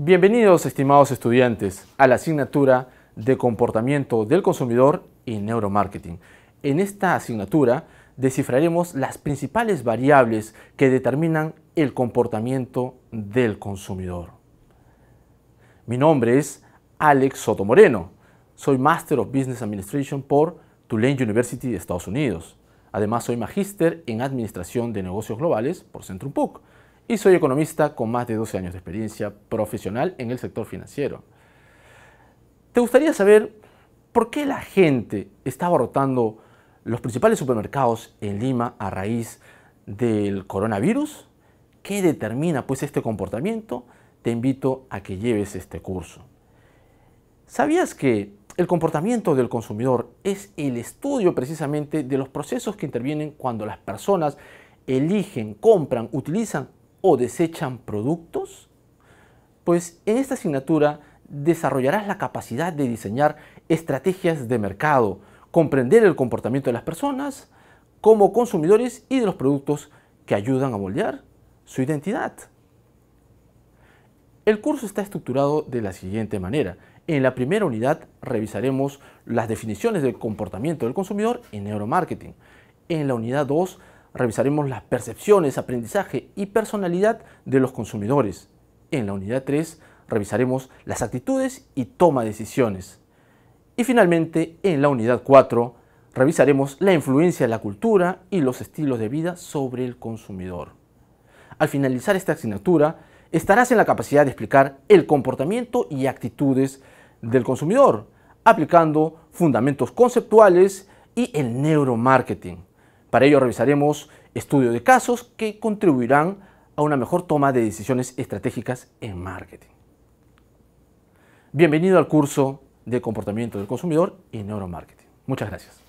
Bienvenidos, estimados estudiantes, a la asignatura de Comportamiento del Consumidor y Neuromarketing. En esta asignatura descifraremos las principales variables que determinan el comportamiento del consumidor. Mi nombre es Alex Soto Moreno. Soy Master of Business Administration por Tulane University de Estados Unidos. Además, soy magíster en Administración de Negocios Globales por Centrum PUC y soy economista con más de 12 años de experiencia profesional en el sector financiero. ¿Te gustaría saber por qué la gente está abarrotando los principales supermercados en Lima a raíz del coronavirus? ¿Qué determina pues este comportamiento? Te invito a que lleves este curso. ¿Sabías que el comportamiento del consumidor es el estudio precisamente de los procesos que intervienen cuando las personas eligen, compran, utilizan o desechan productos? Pues en esta asignatura desarrollarás la capacidad de diseñar estrategias de mercado, comprender el comportamiento de las personas como consumidores y de los productos que ayudan a moldear su identidad. El curso está estructurado de la siguiente manera. En la primera unidad revisaremos las definiciones del comportamiento del consumidor en neuromarketing. En la unidad 2 revisaremos las percepciones, aprendizaje y personalidad de los consumidores. En la unidad 3 revisaremos las actitudes y toma de decisiones. Y finalmente, en la unidad 4, revisaremos la influencia de la cultura y los estilos de vida sobre el consumidor. Al finalizar esta asignatura, estarás en la capacidad de explicar el comportamiento y actitudes del consumidor, aplicando fundamentos conceptuales y el neuromarketing. Para ello revisaremos estudios de casos que contribuirán a una mejor toma de decisiones estratégicas en marketing. Bienvenido al curso de comportamiento del consumidor y neuromarketing. Muchas gracias.